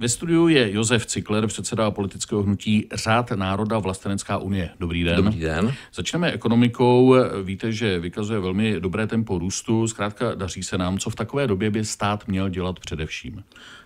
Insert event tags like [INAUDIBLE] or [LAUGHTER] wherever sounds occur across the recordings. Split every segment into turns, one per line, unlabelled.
Ve studiu je Josef Cikler, předseda politického hnutí Řád národa Vlastenecká unie. Dobrý den. Dobrý den. Začneme ekonomikou. Víte, že vykazuje velmi dobré tempo růstu. Zkrátka daří se nám, co v takové době by stát měl dělat především.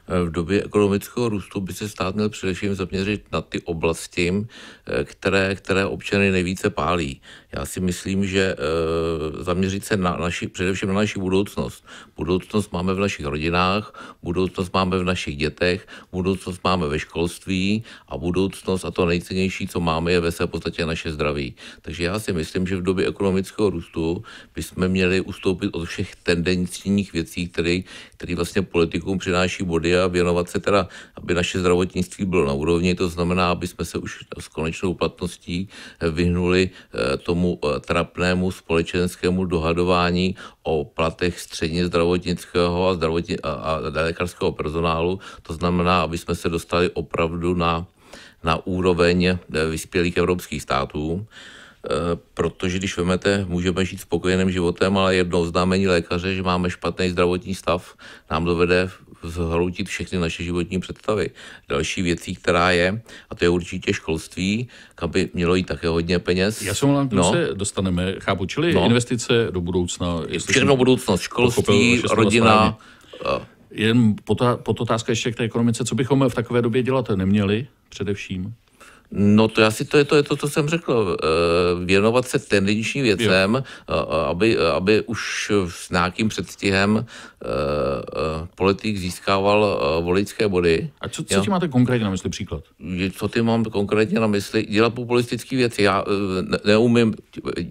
Eh, v době ekonomického
růstu by se stát měl především zaměřit na ty oblasti, eh, které, které občany nejvíce pálí. Já si myslím, že eh, zaměřit se na naši, především na naši budoucnost. Budoucnost máme v našich rodinách, budoucnost máme v našich dětech, budoucnost máme ve školství a budoucnost a to nejcennější, co máme, je ve své podstatě naše zdraví. Takže já si myslím, že v době ekonomického růstu bychom měli ustoupit od všech tendenčních věcí, které, které vlastně politikům přináší body a věnovat se teda, aby naše zdravotnictví bylo na úrovni, to znamená, aby jsme se už s konečnou platností vyhnuli eh, tomu eh, trapnému společenskému dohadování o platech středně zdravotnického a, zdravotni- a, a lékařského personálu, to znamená, aby jsme se dostali opravdu na, na úroveň eh, vyspělých evropských států protože když vemete, můžeme žít spokojeným životem, ale jedno oznámení lékaře, že máme špatný zdravotní stav, nám dovede zhroutit všechny naše životní představy. Další věcí, která je, a to je určitě školství, kam by mělo jít také hodně
peněz. Já jsem vám no. se dostaneme, chápu, čili no. investice do budoucna. Všechno budoucnost, školství, rodina. Jen potá, otázka ještě k té ekonomice, co bychom v takové době dělat neměli především? No to asi to je to, je to co jsem řekl.
Eh, věnovat se tendenční věcem, eh, aby, aby už s nějakým předstihem eh, politik získával voličské body. A co, co ti máte
konkrétně na mysli příklad?
Co ty mám konkrétně na mysli? Dělat populistické věci. Já neumím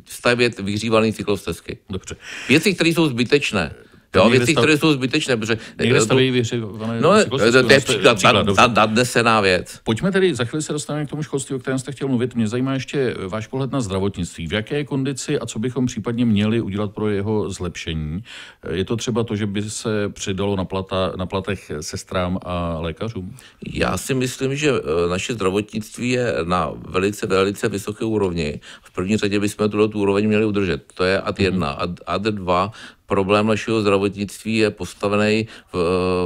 stavět vyhřívaný cyklostezky. Dobře. Věci, které jsou zbytečné.
Jo, věci, stav... které
jsou zbytečné, protože... Někde staví věři, no, to je příklad, příklad ta
nadnesená věc. Pojďme tedy, za chvíli se dostaneme k tomu školství, o kterém jste chtěl mluvit. Mě zajímá ještě eh, váš pohled na zdravotnictví. V jaké je kondici a co bychom případně měli udělat pro jeho zlepšení? Eh, je to třeba to, že by se přidalo na, plata, na platech eh, sestrám a lékařům? Já si myslím, že naše zdravotnictví je na velice, velice vysoké
úrovni. V první řadě bychom tu úroveň měli udržet. To je ad mhm. jedna. Ad, ad dva, problém našeho zdravotnictví je postavený v,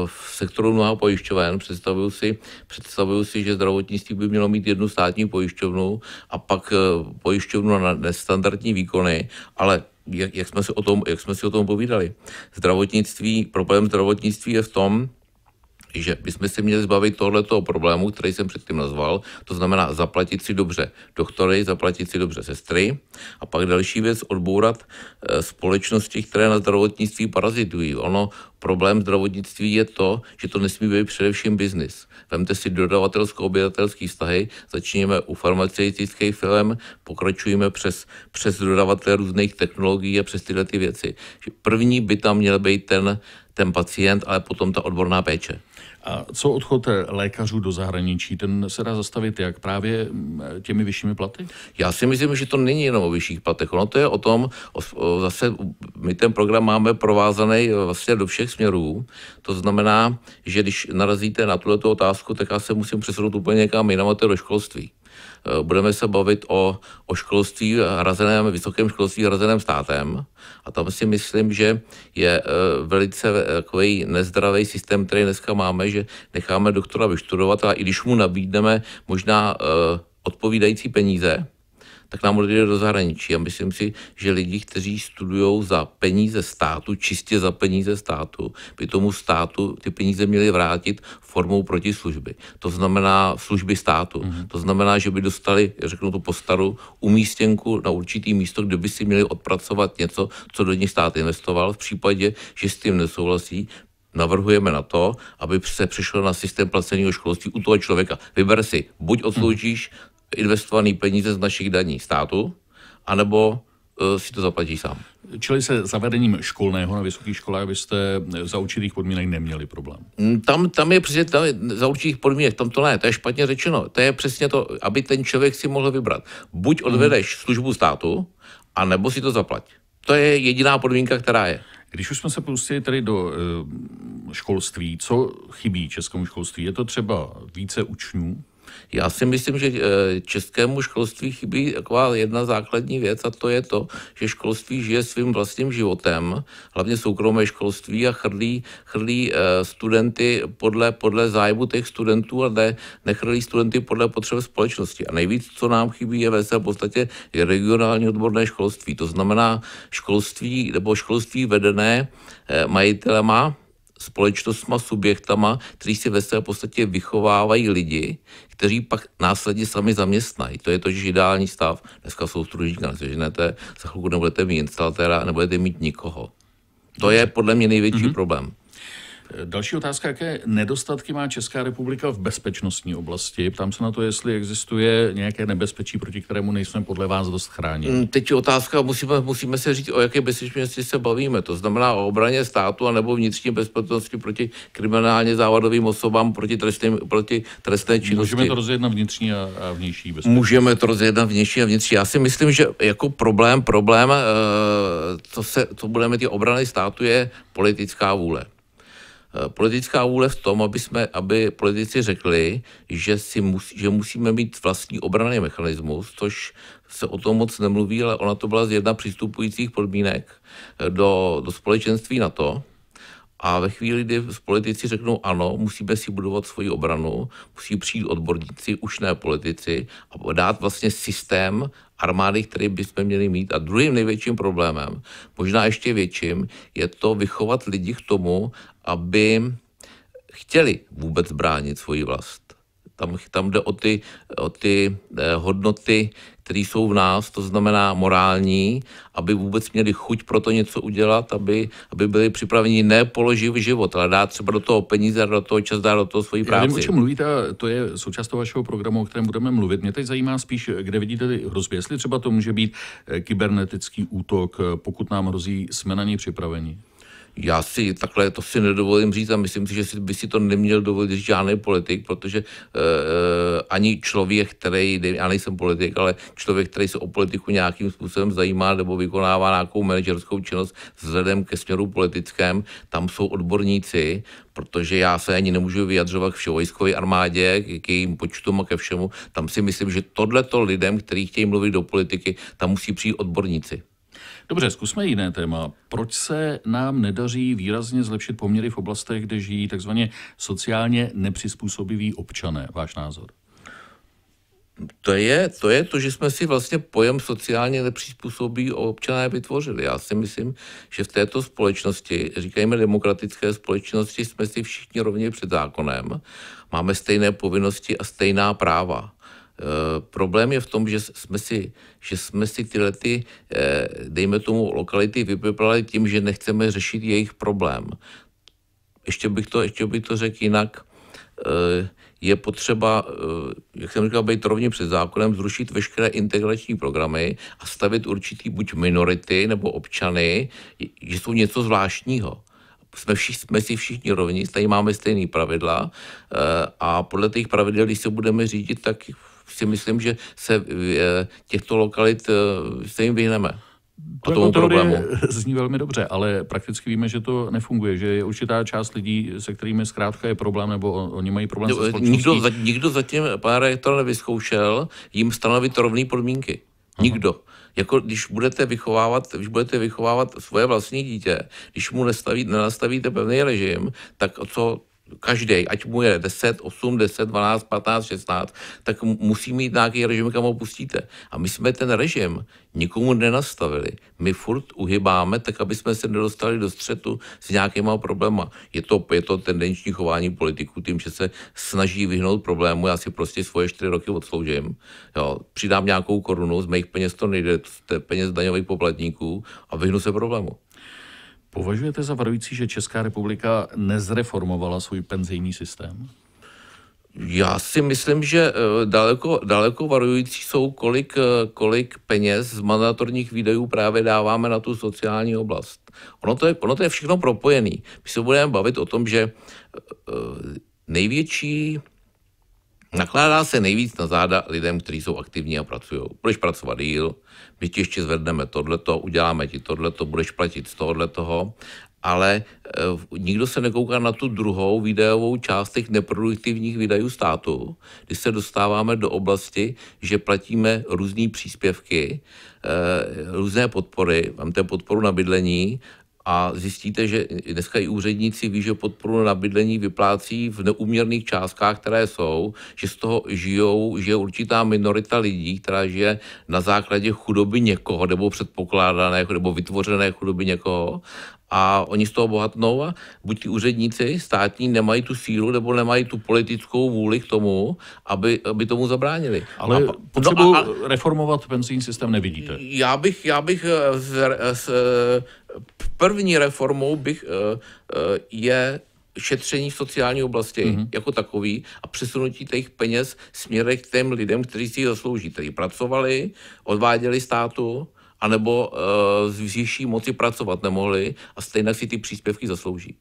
v sektoru mnoha pojišťoven. Představuju si, představuju si, že zdravotnictví by mělo mít jednu státní pojišťovnu a pak eh, pojišťovnu na nestandardní výkony, ale jak, jak, jsme si o tom, jak jsme si o tom povídali. Zdravotnictví, problém zdravotnictví je v tom, že bychom se měli zbavit tohoto problému, který jsem předtím nazval, to znamená zaplatit si dobře doktory, zaplatit si dobře sestry a pak další věc odbourat eh, společnosti, které na zdravotnictví parazitují. Ono problém zdravotnictví je to, že to nesmí být především biznis. Vemte si dodavatelsko-objednatelský vztahy, začněme u farmaceutických firm, pokračujeme přes, přes dodavatele různých technologií a přes tyhle ty věci. první by
tam měl být ten, ten pacient, ale potom ta odborná péče. A co odchod eh, lékařů do zahraničí, ten se dá zastavit jak? Právě mm, eh, těmi vyššími platy? Já si myslím, že to není jenom o vyšších platech. Ono to je o tom, o, o, zase my ten program máme
provázaný eh, vlastně do všech směrů. To znamená, že když narazíte na tuto otázku, tak já se musím přesunout úplně někam jinam, a to je do školství. Eh, budeme se bavit o, o školství hrazeném, vysokém školství hrazeném státem. A tam si myslím, že je eh, velice eh, takový nezdravý systém, který dneska máme, že necháme doktora vyštudovat a i když mu nabídneme možná odpovídající peníze, tak nám odjede do zahraničí. A myslím si, že lidi, kteří studují za peníze státu, čistě za peníze státu, by tomu státu ty peníze měli vrátit formou protislužby. To znamená služby státu. Mm-hmm. To znamená, že by dostali, řeknu to po staru, umístěnku na určitý místo, kde by si měli odpracovat něco, co do nich stát investoval. V případě, že s tím nesouhlasí, navrhujeme na to, aby se přišlo na systém placeného školství u toho člověka. Vyber si, buď odsloužíš investované peníze z našich daní státu, anebo eh, si to zaplatí sám.
Čili se zavedením školného na vysokých školách byste eh, za určitých podmínek neměli problém? Mm, tam, tam je přesně tam, je, za určitých
podmínek, tam to ne, to je špatně řečeno. To je přesně to, aby ten člověk si mohl vybrat. Buď mhm. odvedeš hmm. službu státu, anebo si to
zaplať. To
je jediná podmínka, která
je. Když už jsme se pustili tady do eh, školství, co chybí českému školství? Je to třeba více učňů, já si myslím, že eh, českému školství chybí taková
jedna základní věc a to je to, že školství žije svým vlastním životem, hlavně soukromé školství a chrlí, chrlí eh, studenty podle, podle zájmu těch studentů a ne, nechrlí studenty podle potřeb společnosti. A nejvíc, co nám chybí, je ve své podstatě regionální odborné školství. To znamená školství nebo školství vedené eh, majitelema, společnostma, subjektama, kteří si ve své podstatě vychovávají lidi, kteří pak následně sami zaměstnají. To je totiž ideální stav. Dneska jsou stružníka, neseženete, za chvilku nebudete mít instalatéra, nebudete mít nikoho. To je podle mě největší mm-hmm. problém.
Další otázka, jaké nedostatky má Česká republika v bezpečnostní oblasti? Ptám se na to, jestli existuje nějaké nebezpečí, proti kterému nejsme podle vás dost chráněni.
Hmm, teď je otázka, musíme, musíme se říct, o jaké bezpečnosti se bavíme. To znamená o obraně státu anebo vnitřní bezpečnosti proti kriminálně závadovým osobám, proti, trestným, proti trestné činnosti. Můžeme to
rozjet na vnitřní a, a vnější bezpečnost. Můžeme
to rozjet na vnější a vnitřní. Já si myslím, že jako problém, problém, eh, co, se, co budeme ty obrany státu, je politická vůle. Eh, politická vůle v tom, aby, jsme, aby politici řekli, že, si musí, že musíme mít vlastní obranný mechanismus, což se o tom moc nemluví, ale ona to byla z jedna přistupujících podmínek eh, do, do společenství NATO. A ve chvíli, kdy politici řeknou ano, musíme si budovat svoji obranu, musí přijít odborníci, už ne politici, a dát vlastně systém armády, který bychom měli mít. A druhým největším problémem, možná ještě větším, je to vychovat lidi k tomu, aby chtěli vůbec bránit svoji vlast. Tam, tam jde o ty, o ty eh, hodnoty, které jsou v nás, to znamená morální, aby vůbec měli chuť pro to něco udělat, aby, aby byli připraveni ne položit život, ale dát třeba do toho peníze, do toho čas, dát do toho svoji práci. Já vím, o čem
mluvíte, to je součást toho vašeho programu, o kterém budeme mluvit. Mě teď zajímá spíš, kde vidíte ty hrozby, jestli třeba to může být eh, kybernetický útok, eh, pokud nám hrozí, jsme na něj připraveni já si takhle to si nedovolím říct a myslím si, že by si to neměl dovolit říct žádný politik,
protože uh, ani člověk, který, já nejsem politik, ale člověk, který se o politiku nějakým způsobem zajímá nebo vykonává nějakou manažerskou činnost vzhledem ke směru politickém, tam jsou odborníci, protože já se ani nemůžu vyjadřovat k vševojskové armádě, k jejím počtům a ke všemu. Tam si myslím, že tohleto lidem, kteří chtějí mluvit do politiky, tam musí přijít odborníci.
Dobře, zkusme jiné téma. Proč se nám nedaří výrazně zlepšit poměry v oblastech, kde žijí takzvaně sociálně nepřizpůsobiví občané? Váš názor?
To je, to je to, že jsme si vlastně pojem sociálně nepřizpůsobí občané vytvořili. Já si myslím, že v této společnosti, říkajme demokratické společnosti, jsme si všichni rovně před zákonem. Máme stejné povinnosti a stejná práva. Eh, problém je v tom, že jsme si, že jsme si tyhle, ty, eh, dejme tomu, lokality vypiplali tím, že nechceme řešit jejich problém. Ještě bych to, ještě bych to řekl jinak eh, je potřeba, jak jsem říkal, být rovně před zákonem, zrušit veškeré integrační programy a stavit určitý buď minority nebo občany, že jsou něco zvláštního. Jsme, všichni, jsme si všichni rovní. tady máme stejné pravidla a podle těch pravidel, když se budeme řídit, tak si myslím, že se eh, těchto lokalit eh, se jim vyhneme. To jako tomu problému.
[LAUGHS] zní velmi dobře, ale prakticky víme, že to nefunguje, že je určitá část lidí, se kterými zkrátka je problém, nebo oni mají problém no, se Nikdo, za,
nikdo zatím pana rektor, nevyzkoušel jim stanovit rovné podmínky. Nikdo. Aha. Jako když budete vychovávat, když budete vychovávat svoje vlastní dítě, když mu nestaví, nenastavíte pevný režim, tak co každý, ať mu je 10, 8, 10, 12, 15, 16, tak musí mít nějaký režim, kam ho pustíte. A my jsme ten režim nikomu nenastavili. My furt uhybáme, tak aby jsme se nedostali do střetu s nějakýma probléma. Je to, je to tendenční chování politiků tím, že se snaží vyhnout problému. Já si prostě svoje čtyři roky odsloužím. Jo, přidám nějakou korunu, z mých peněz
to nejde, to je peněz daňových poplatníků a vyhnu se problému. Považujete za varující, že Česká republika nezreformovala svůj penzijní systém?
Já si myslím, že eh, daleko, daleko varující jsou, kolik, eh, kolik peněz z mandatorních výdajů právě dáváme na tu sociální oblast. Ono to je, ono to je všechno propojený. My se budeme bavit o tom, že eh, největší Nakládá se nejvíc na záda lidem, kteří jsou aktivní a pracují. Budeš pracovat díl, my ti ještě zvedneme tohleto, uděláme ti tohleto, budeš platit z tohohle toho, ale e, nikdo se nekouká na tu druhou videovou část těch neproduktivních výdajů státu, kdy se dostáváme do oblasti, že platíme různé příspěvky, e, různé podpory, mám podporu na bydlení, a zjistíte, že dneska i úředníci ví, že podporu na bydlení vyplácí v neuměrných částkách, které jsou, že z toho žijou, je určitá minorita lidí, která žije na základě chudoby někoho, nebo předpokládané, nebo vytvořené chudoby někoho a oni z toho bohatnou a buď ty úředníci státní nemají tu sílu nebo nemají tu politickou vůli
k tomu, aby, aby tomu zabránili. Ale a, no potřebu no a, a, reformovat penzijní systém nevidíte?
Já bych, já bych eh, z, z, První reformou bych eh, eh, je šetření v sociální oblasti mm-hmm. jako takový a přesunutí těch peněz směrem k těm lidem, kteří si ji zaslouží, kteří pracovali, odváděli státu, anebo uh, z vyšší moci pracovat nemohli a stejně si ty
příspěvky zaslouží.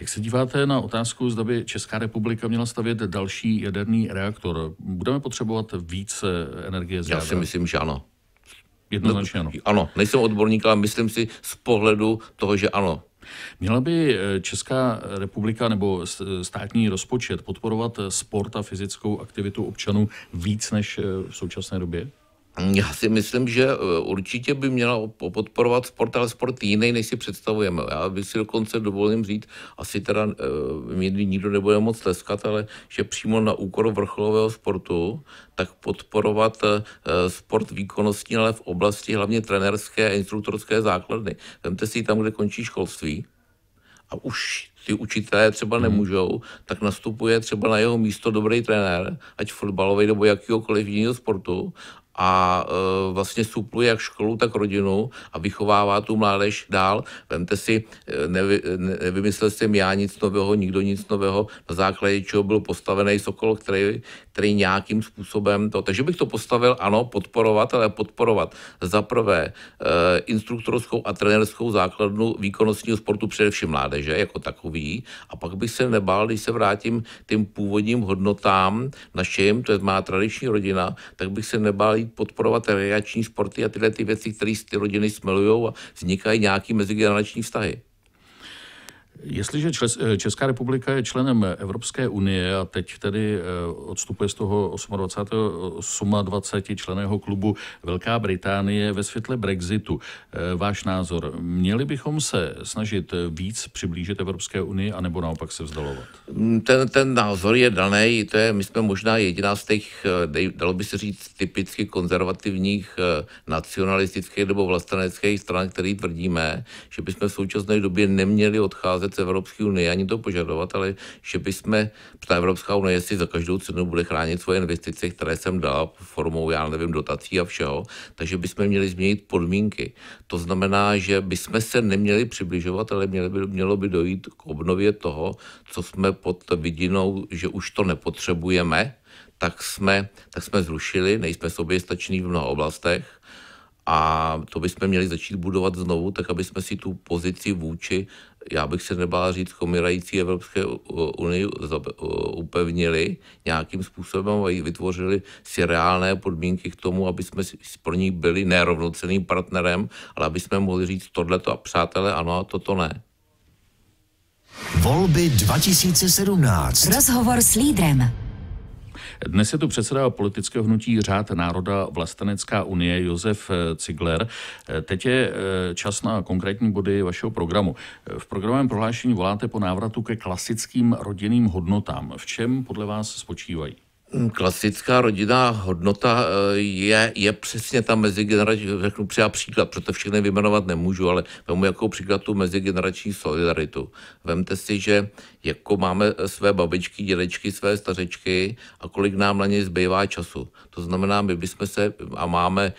Jak se díváte na otázku, zda by Česká republika měla stavět další jaderný reaktor? Budeme potřebovat více energie z jádra? Já si myslím, že ano. Jednoznačně no, ano. Ano, nejsem odborník, ale myslím si z pohledu toho, že ano, Měla by eh, Česká republika nebo státní rozpočet podporovat eh, sport a fyzickou aktivitu občanů víc než eh, v současné době? Já si myslím,
že eh, určitě by měla podporovat sport, ale sport jiný, než si představujeme. Já bych si dokonce dovolím říct, asi teda eh, mě nikdo nebude moc leskat, ale že přímo na úkor vrcholového sportu, tak podporovat eh, sport výkonnostní, ale v oblasti hlavně trenerské a instruktorské základny. Vemte si tam, kde končí školství, a už ty učitelé třeba mhm. nemůžou, hmm. tak nastupuje třeba na jeho místo dobrý trenér, ať fotbalový nebo jakýkoliv jiného sportu a e, vlastně supluje jak školu, tak rodinu a vychovává tu mládež dál. Vemte si, e, nevy, nevymyslel jsem já nic nového, nikdo nic nového, na základě čeho byl postavený Sokol, který, který nějakým způsobem to... Takže bych to postavil, ano, podporovat, ale podporovat za prvé e, instruktorskou a trenerskou základnu výkonnostního sportu, především mládeže, jako takový. A pak bych se nebál, když se vrátím tím původním hodnotám našim, to je má tradiční rodina, tak bych se nebál mají podporovat rekreační sporty a tyhle ty věci, které ty rodiny smilují a vznikají nějaký mezigenerační vztahy.
Jestliže eh, Česká republika je členem Evropské unie a teď tedy eh, odstupuje z toho 28, 28 členého klubu Velká Británie ve světle Brexitu, eh, váš názor, měli bychom se snažit víc přiblížit Evropské unii anebo naopak se vzdalovat?
Mm, ten, ten názor je daný, to je, my jsme možná jediná z těch, dalo by se říct, typicky konzervativních nacionalistických nebo vlasteneckých stran, který tvrdíme, že bychom v současné době neměli odcházet z Evropské unie ani to požadovat, ale že bychom, ta Evropská unie si za každou cenu bude chránit svoje investice, které jsem dala formou, já nevím, dotací a všeho, takže bychom měli změnit podmínky. To znamená, že bychom se neměli přibližovat, ale měli by, mělo by dojít k obnově toho, co jsme pod vidinou, že už to nepotřebujeme, tak jsme, tak jsme zrušili, nejsme soběstační v mnoha oblastech, a to bychom měli začít budovat znovu, tak aby jsme si tu pozici vůči, já bych se nebál říct, komirající Evropské unii upevnili nějakým způsobem a vytvořili si reálné podmínky k tomu, aby jsme pro ní byli nerovnoceným partnerem, ale aby jsme mohli říct tohleto a přátelé ano a toto ne.
Volby 2017. Rozhovor s lídrem. Dnes je tu předseda politického hnutí Řád národa Vlastenecká unie Josef eh, Cigler. Eh, teď je eh, čas na konkrétní body vašeho programu. V programovém prohlášení voláte po návratu ke klasickým rodinným hodnotám. V čem podle vás spočívají? Mm,
klasická rodinná hodnota eh, je, je přesně ta mezigenerační, řeknu třeba příklad, proto všechny vyjmenovat nemůžu, ale vemu jako příklad tu mezigenerační solidaritu. Vemte si, že jako máme své babičky, dědečky, své stařečky a kolik nám na ně zbývá času. To znamená, my bychom se, a máme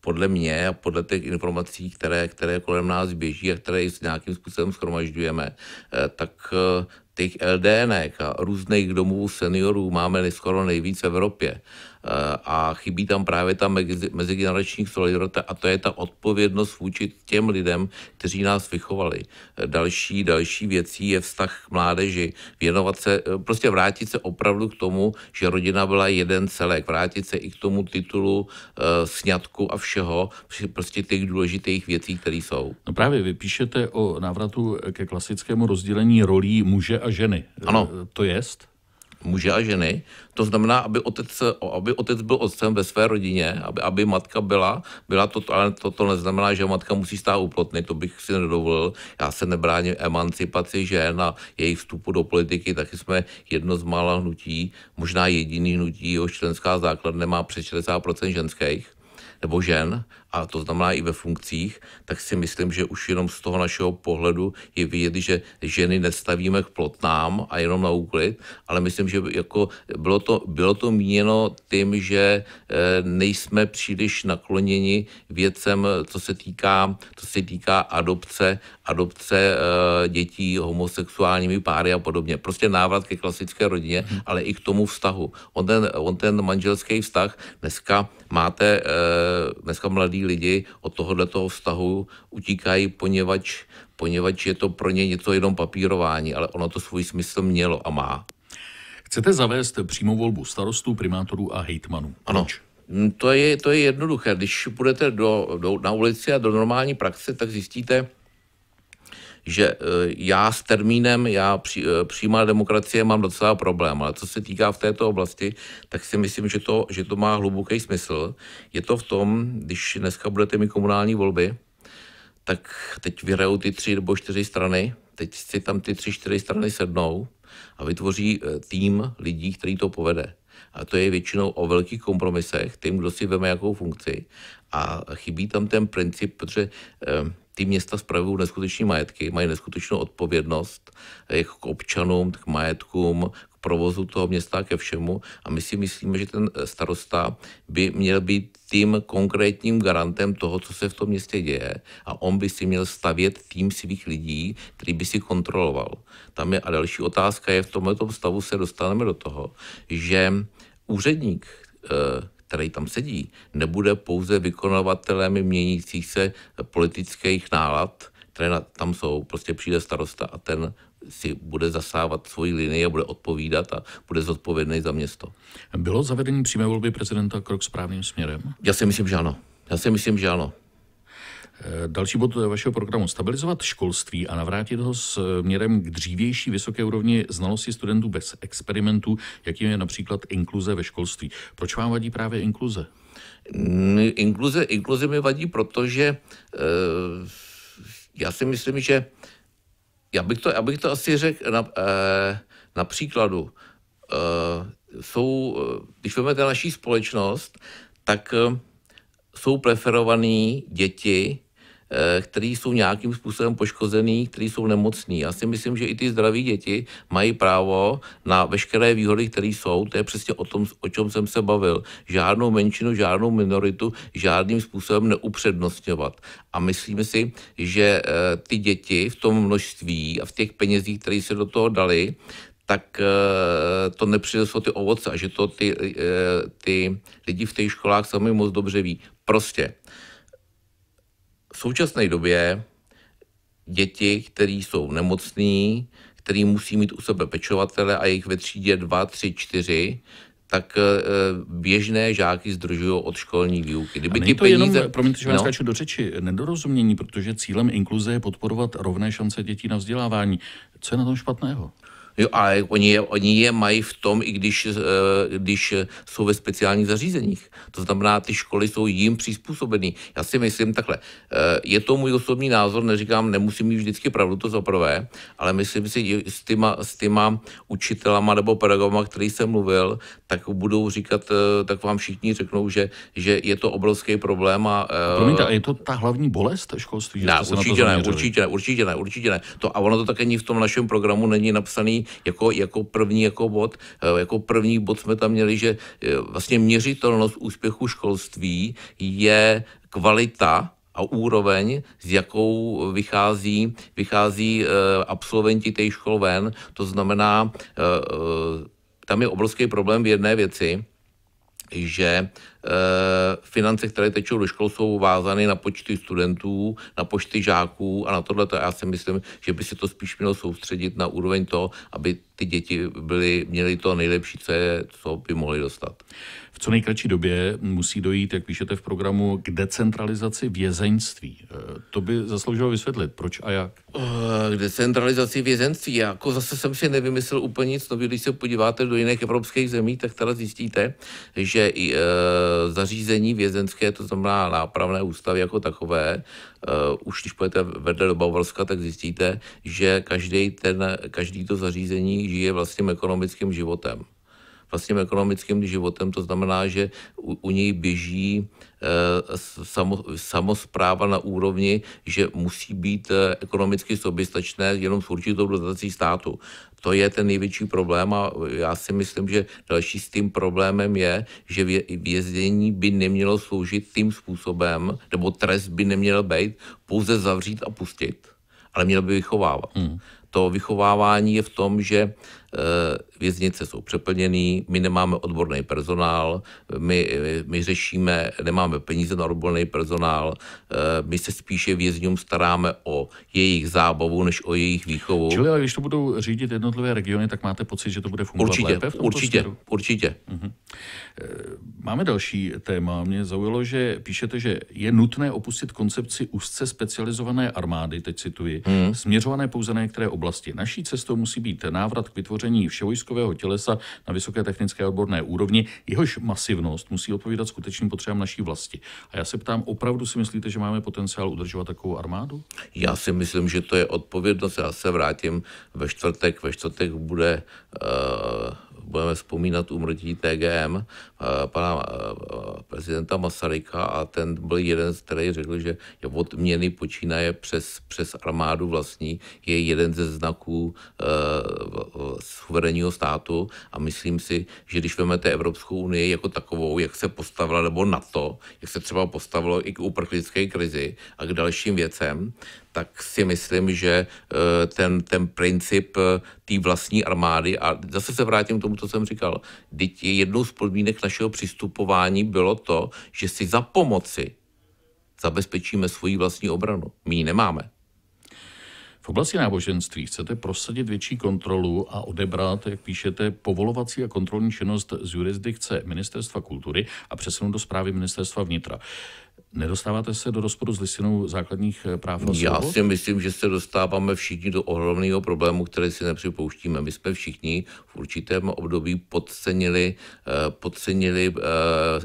podle mě a podle těch informací, které, které kolem nás běží a které si nějakým způsobem schromažďujeme, eh, tak eh, těch LDN a různých domů seniorů máme skoro nejvíc v Evropě eh, a chybí tam právě ta mezigenerační solidarita a to je ta odpovědnost vůči těm lidem, kteří nás vychovali. Eh, další, další věcí je vztah k mládeži, věnovat se, eh, prostě vrátit se opravdu k tomu, že rodina byla jeden celek, vrátit se i k tomu titulu sňatku a všeho,
prostě těch důležitých věcí, které jsou. No právě vy píšete o návratu ke klasickému rozdělení rolí muže a a ženy. Ano. Eh, to jest? muže a ženy. To znamená, aby otec, eh, aby otec byl otcem ve své rodině, aby, aby matka byla,
byla to, ale to, to neznamená, že matka musí stát úplotny, to bych si nedovolil. Já se nebráním emancipaci žen a jejich vstupu do politiky, taky jsme jedno z mála hnutí, možná jediný hnutí, jehož členská základ má přes 60% ženských nebo žen, a to znamená i ve funkcích, tak si myslím, že už jenom z toho našeho pohledu je vidět, že ženy nestavíme k plotnám a jenom na úklid, ale myslím, že jako bylo to, bylo to míněno tím, že eh, nejsme příliš nakloněni věcem, co se týká, co se týká adopce, adopce eh, dětí homosexuálními páry a podobně. Prostě návrat ke klasické rodině, ale i k tomu vztahu. On ten, on ten manželský vztah dneska máte, eh, dneska mladý mladí lidi od tohohle toho vztahu utíkají, poněvadž, poněvadž je to pro ně něco jenom papírování, ale ono to svůj smysl mělo a má. Chcete zavést přímou
volbu starostů, primátorů a hejtmanů. Ano. Proč? Mm,
to je, to je jednoduché. Když půjdete do, do, na ulici a do normální praxe, tak zjistíte, že eh, já s termínem, já při, eh, přímá demokracie mám docela problém, ale co se týká v této oblasti, tak si myslím, že to, že to má hluboký smysl. Je to v tom, když dneska budete mít komunální volby, tak teď vyhrajou ty tři nebo čtyři strany, teď si tam ty tři, čtyři strany sednou a vytvoří eh, tým lidí, který to povede. A to je většinou o velkých kompromisech, tím, kdo si veme jakou funkci. A chybí tam ten princip, protože ty města spravují neskuteční majetky, mají neskutečnou odpovědnost jak k občanům, k majetkům, k provozu toho města, ke všemu. A my si myslíme, že ten starosta by měl být tím konkrétním garantem toho, co se v tom městě děje. A on by si měl stavět tým svých lidí, který by si kontroloval. Tam je, a další otázka je, v tomto stavu se dostaneme do toho, že úředník, eh, který tam sedí, nebude pouze vykonavatelem měnících se politických nálad, které tam jsou, prostě přijde starosta a ten si bude zasávat svoji linii a bude odpovídat a bude zodpovědný za
město. Bylo zavedení přímé volby prezidenta krok správným směrem? Já si myslím, že ano. Já si myslím, že ano. Eh, další bod eh, vašeho programu stabilizovat školství a navrátit ho eh, měrem k dřívější vysoké úrovni znalosti studentů bez experimentů, jakým je například inkluze ve školství. Proč vám vadí právě inkluze? Mm, inkluze, inkluze
mi vadí, protože uh, já si myslím, že já bych to, já bych to asi řekl na, uh, na příkladu. Uh, jsou, když vezmete naší společnost, tak jsou preferované děti Eh, který jsou nějakým způsobem poškozený, který jsou nemocný. Já si myslím, že i ty zdraví děti mají právo na veškeré výhody, které jsou. To je přesně o tom, o čem jsem se bavil. Žádnou menšinu, žádnou minoritu žádným způsobem neupřednostňovat. A myslím, si, že eh, ty děti v tom množství a v těch penězích, které se do toho dali, tak eh, to nepřineslo ty ovoce a že to ty, ty lidi v těch školách sami moc dobře ví. Prostě současné době děti, které jsou nemocné, který musí mít u sebe pečovatele a jejich ve třídě 2, 3, 4, tak eh, běžné žáky zdržují od školní výuky. Kdyby a ty to peníze... jenom, promiňte, že no. do
řeči, nedorozumění, protože cílem inkluze je podporovat rovné šance dětí na vzdělávání. Co je na tom špatného?
Jo, ale oni je, oni je mají v tom, i když, eh, když jsou ve speciálních zařízeních. To znamená, ty školy jsou jim přizpůsobený. Já si myslím takhle, eh, je to můj osobní názor, neříkám, nemusím mít vždycky pravdu, to za prvé, ale myslím si, s těma, s těma učitelama nebo pedagogama, který jsem mluvil, tak budou říkat, eh, tak vám všichni řeknou, že, že je to obrovský problém. A, Promiňte, a je
to ta hlavní bolest školství? Ne, určitě ne, určitě
ne, určitě ne, určitě ne. To, a ono to také ani v tom našem programu není napsaný, jako, jako první jako bod. Eh, jako první bod jsme tam měli, že eh, vlastně měřitelnost úspěchu školství je kvalita a úroveň, s jakou vychází, vychází eh, absolventi té školy, ven. To znamená, tam je obrovský problém v jedné věci, že eh, finance, které tečou do škol, jsou vázány na počty studentů, na počty žáků a na tohle. Já si myslím, že by se to spíš mělo soustředit na úroveň toho, aby ty děti byly, měly to nejlepší, co, je, co
by mohly dostat co nejkratší době musí dojít, jak píšete v programu, k decentralizaci vězeňství. Eh, to by zasloužilo vysvětlit, proč a jak? Eh, k decentralizaci
vězenství. Já jako zase jsem si nevymyslel úplně nic no Když se podíváte do jiných evropských zemí, tak teda zjistíte, že i, e, zařízení vězenské, to znamená nápravné ústavy jako takové, Uh, už když půjdete vedle do Bavorska, tak zjistíte, že každý, ten, každý to zařízení žije vlastním ekonomickým životem vlastním ekonomickým životem. To znamená, že u, u něj běží eh, samo, samozpráva na úrovni, že musí být eh, ekonomicky soběstačné jenom s určitou dotací státu. To je ten největší problém a já si myslím, že další s tím problémem je, že věznění by nemělo sloužit tím způsobem, nebo trest by neměl být pouze zavřít a pustit, ale měl by vychovávat. Hmm. To vychovávání je v tom, že Eh, věznice jsou přeplněné, my nemáme odborný personál, my, eh, my řešíme, nemáme peníze na odborný personál, eh, my se spíše vězňům staráme o jejich zábavu, než o jejich výchovu.
Čili ale když to budou řídit jednotlivé regiony, tak máte pocit, že to bude fungovat určitě, lépe v tomto Určitě, směru? určitě. Uh-huh. Máme další téma. Mě zaujalo, že píšete, že je nutné opustit koncepci úzce specializované armády, teď cituji, hmm. směřované pouze na některé oblasti. Naší cestou musí být návrat k vytvoření vytvoření vševojskového tělesa na vysoké technické a odborné úrovni, jehož masivnost musí odpovídat skutečným potřebám naší vlasti. A já se ptám, opravdu si myslíte, že máme potenciál udržovat takovou armádu?
Já si myslím, že to je odpovědnost. Já se vrátím ve čtvrtek. Ve čtvrtek bude uh budeme vzpomínat umrtí TGM, eh, pana eh, prezidenta Masaryka a ten byl jeden, z který řekl, že odměny počínaje přes, přes armádu vlastní, je jeden ze znaků uh, suverénního státu a myslím si, že když vezmete Evropskou unii jako takovou, jak se postavila, nebo na to, jak se třeba postavilo i k uprchlické krizi a k dalším věcem, tak si myslím, že eh, ten, ten princip eh, té vlastní armády, a zase se vrátím k tomu, co jsem říkal, Teď jednou z podmínek našeho přistupování bylo to, že si za pomoci
zabezpečíme svoji vlastní obranu. My ji nemáme. V oblasti náboženství chcete prosadit větší kontrolu a odebrat, jak píšete, povolovací a kontrolní činnost z jurisdikce Ministerstva kultury a přesunout do zprávy Ministerstva vnitra. Nedostáváte se do rozporu s listinou základních eh, práv a Já si
myslím, že se dostáváme všichni do ohromného problému, který si nepřipouštíme. My jsme všichni v určitém období podcenili, eh, podcenili eh,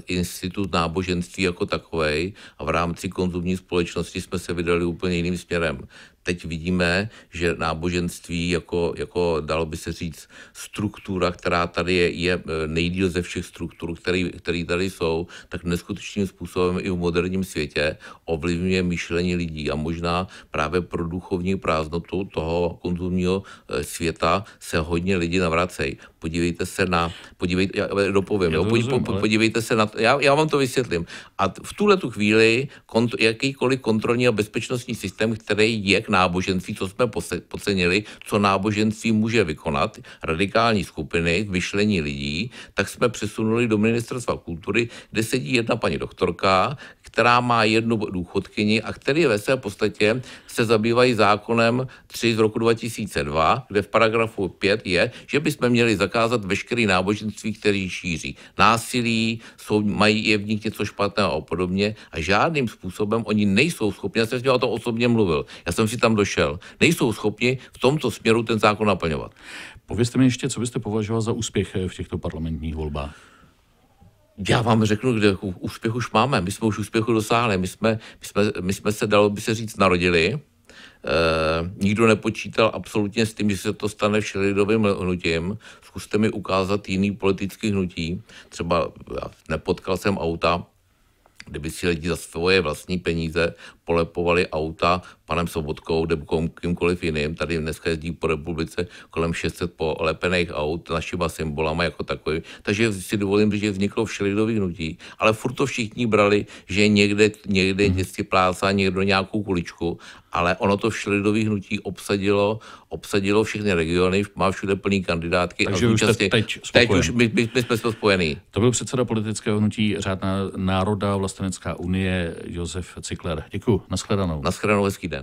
institut náboženství jako takovej a v rámci konzumní společnosti jsme se vydali úplně jiným směrem teď vidíme, že náboženství jako, jako dalo by se říct, struktura, která tady je, je nejdíl ze všech struktur, které tady jsou, tak neskutečným způsobem i v moderní moderním světě ovlivňuje myšlení lidí a možná právě pro duchovní prázdnotu toho konzumního eh, světa se hodně lidí navracejí. Podívejte se na, podívejte, já dopovím, já jo, rozumím, po, ale... podívejte se na, já, já vám to vysvětlím. A v tuhle tu chvíli kont, jakýkoliv kontrolní a bezpečnostní systém, který je k náboženství, co jsme pocenili, co náboženství může vykonat, radikální skupiny, myšlení lidí, tak jsme přesunuli do ministerstva kultury, kde sedí jedna paní doktorka, která má jednu důchodkyni a který ve své podstatě se zabývají zákonem 3 z roku 2002, kde v paragrafu 5 je, že bychom měli zakázat veškerý náboženství, který šíří násilí, jsou, mají je v nich něco špatného a podobně a žádným způsobem oni nejsou schopni, já jsem s o tom osobně mluvil, já jsem si tam došel, nejsou schopni v tomto
směru ten zákon naplňovat. Povězte mi ještě, co byste považoval za úspěch eh, v těchto parlamentních volbách? já vám řeknu, kde úspěch už máme. My jsme už úspěchu dosáhli. My jsme,
my jsme, my jsme se, dalo by se říct, narodili. E, nikdo nepočítal absolutně s tím, že se to stane všelidovým hnutím. Zkuste mi ukázat jiný politický hnutí. Třeba nepotkal jsem auta, kdyby si lidi za svoje vlastní peníze polepovali auta panem Sobotkou nebo kýmkoliv jiným. Tady dneska jezdí po republice kolem 600 polepených aut našima symbolama jako takový. Takže si dovolím říct, že vzniklo všelidový hnutí, ale furt to všichni brali, že někde, někde hmm. děti plácá někdo nějakou kuličku, ale ono to všelidový hnutí obsadilo, obsadilo všechny regiony, má všude plný kandidátky. Takže a už jste teď, spokojen. teď už my, my, my jsme
spojení. To byl předseda politického hnutí Řádná národa, vlastenecká unie Josef Cikler. Děkuji, nashledanou. Nashledanou, hezký den.